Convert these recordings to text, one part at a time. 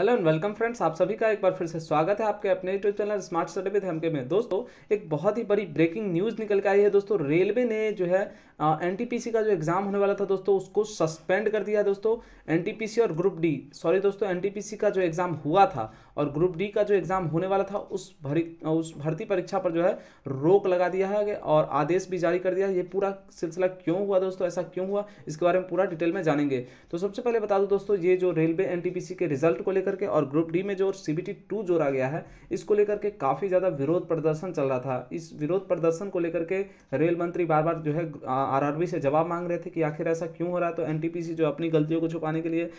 hello and welcome friends आप सभी का एक बार फिर से स्वागत है आपके अपने YouTube channel smart study with हमके में दोस्तों एक बहुत ही बड़ी ब्रेकिंग न्यूज़ निकल के आई है दोस्तों रेलवे ने जो है एन का जो एग्ज़ाम होने वाला था दोस्तों उसको सस्पेंड कर दिया दोस्तों एन और ग्रुप डी सॉरी दोस्तों एन का जो एग्ज़ाम हुआ था और ग्रुप डी का जो एग्ज़ाम होने वाला था उस भरी उस भर्ती परीक्षा पर जो है रोक लगा दिया है और आदेश भी जारी कर दिया है ये पूरा सिलसिला क्यों हुआ दोस्तों ऐसा क्यों हुआ इसके बारे में पूरा डिटेल में जानेंगे तो सबसे पहले बता दूँ दोस्तों ये जो रेलवे एन के रिजल्ट को लेकर के और ग्रुप डी में जो सी बी जोड़ा गया है इसको लेकर के काफ़ी ज़्यादा विरोध प्रदर्शन चल रहा था इस विरोध प्रदर्शन को लेकर के रेल मंत्री बार बार जो है आर से जवाब मांग रहे थे कि आखिर ऐसा क्यों हो रहा है तो एन जो अपनी गलतियों को छुपाने के लिए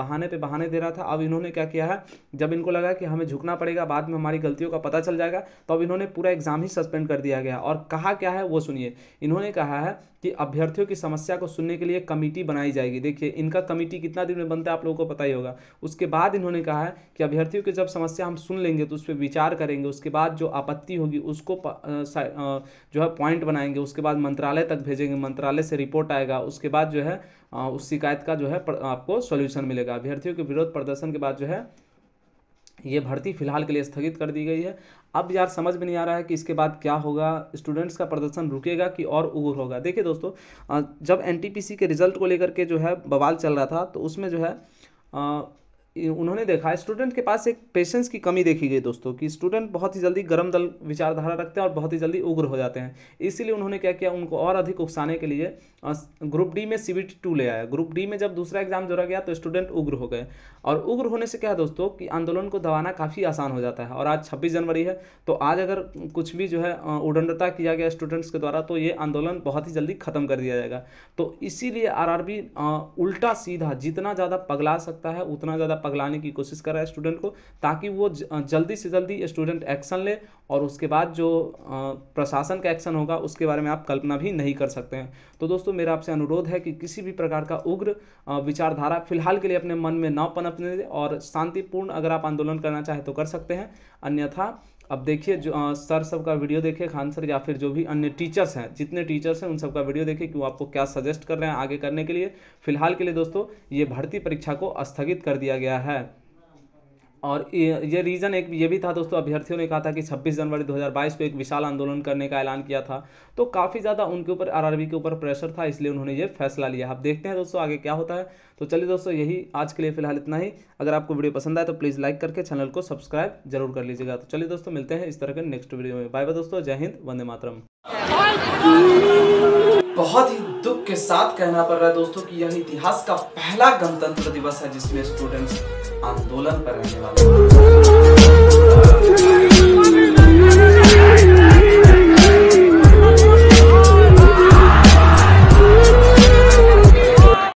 बहाने पर बहाने दे रहा था अब इन्होंने क्या किया है जब इनको लगा कि हमें झुकना पड़ेगा बाद में हमारी गलतियों का पता चल जाएगा तो अब इन्होंने पूरा एग्जाम ही सस्पेंड कर दिया गया और कहा क्या है वो सुनिए इन्होंने कहा है कि अभ्यर्थियों की समस्या को सुनने के लिए कमेटी बनाई जाएगी देखिए इनका कमेटी कितना दिन में बनता है आप लोगों को पता ही होगा उसके बाद इन्होंने कहा है कि अभ्यर्थियों की जब समस्या हम सुन लेंगे तो उस पर विचार करेंगे उसके बाद जो आपत्ति होगी उसको जो है पॉइंट बनाएंगे उसके बाद मंत्रालय तक भेजेंगे मंत्रालय से रिपोर्ट आएगा उसके बाद जो है उस शिकायत का जो है आपको सोल्यूशन मिलेगा अभ्यर्थियों के विरोध प्रदर्शन के बाद जो है ये भर्ती फिलहाल के लिए स्थगित कर दी गई है अब यार समझ में नहीं आ रहा है कि इसके बाद क्या होगा स्टूडेंट्स का प्रदर्शन रुकेगा कि और उगुर होगा देखिए दोस्तों जब एनटीपीसी के रिजल्ट को लेकर के जो है बवाल चल रहा था तो उसमें जो है उन्होंने देखा स्टूडेंट के पास एक पेशेंस की कमी देखी गई दोस्तों कि स्टूडेंट बहुत ही जल्दी गर्म दल विचारधारा रखते हैं और बहुत ही जल्दी उग्र हो जाते हैं इसीलिए उन्होंने क्या किया उनको और अधिक उकसाने के लिए ग्रुप डी में सी टू ले आया ग्रुप डी में जब दूसरा एग्जाम जोड़ा गया तो स्टूडेंट उग्र हो गए और उग्र होने से क्या है दोस्तों कि आंदोलन को दबाना काफ़ी आसान हो जाता है और आज छब्बीस जनवरी है तो आज अगर कुछ भी जो है उडंडता किया गया स्टूडेंट्स के द्वारा तो ये आंदोलन बहुत ही जल्दी खत्म कर दिया जाएगा तो इसीलिए आर उल्टा सीधा जितना ज़्यादा पगला सकता है उतना ज़्यादा पगलाने की कोशिश कर रहा है स्टूडेंट को ताकि वो जल्दी से जल्दी स्टूडेंट एक्शन ले और उसके बाद जो प्रशासन का एक्शन होगा उसके बारे में आप कल्पना भी नहीं कर सकते हैं तो दोस्तों मेरा आपसे अनुरोध है कि किसी भी प्रकार का उग्र विचारधारा फिलहाल के लिए अपने मन में न पनपने और शांतिपूर्ण अगर आप आंदोलन करना चाहें तो कर सकते हैं अन्यथा अब देखिए जो आ, सर सब का वीडियो देखिए खान सर या फिर जो भी अन्य टीचर्स हैं जितने टीचर्स हैं उन सबका वीडियो देखिए कि वो आपको क्या सजेस्ट कर रहे हैं आगे करने के लिए फिलहाल के लिए दोस्तों ये भर्ती परीक्षा को स्थगित कर दिया गया है और ये रीज़न एक ये भी था दोस्तों अभ्यर्थियों ने कहा था कि 26 जनवरी 2022 को एक विशाल आंदोलन करने का ऐलान किया था तो काफ़ी ज़्यादा उनके ऊपर आरआरबी के ऊपर प्रेशर था इसलिए उन्होंने ये फैसला लिया अब देखते हैं दोस्तों आगे क्या होता है तो चलिए दोस्तों यही आज के लिए फिलहाल इतना ही अगर आपको वीडियो पसंद आए तो प्लीज़ लाइक करके चैनल को सब्सक्राइब जरूर कर लीजिएगा तो चलिए दोस्तों मिलते हैं इस तरह के नेक्स्ट वीडियो में बाय बाय दोस्तों जय हिंद वंदे मातरम बहुत ही दुख के साथ कहना पड़ रहा है दोस्तों कि यह इतिहास का पहला गणतंत्र दिवस है जिसमें स्टूडेंट्स आंदोलन पर रहने वाले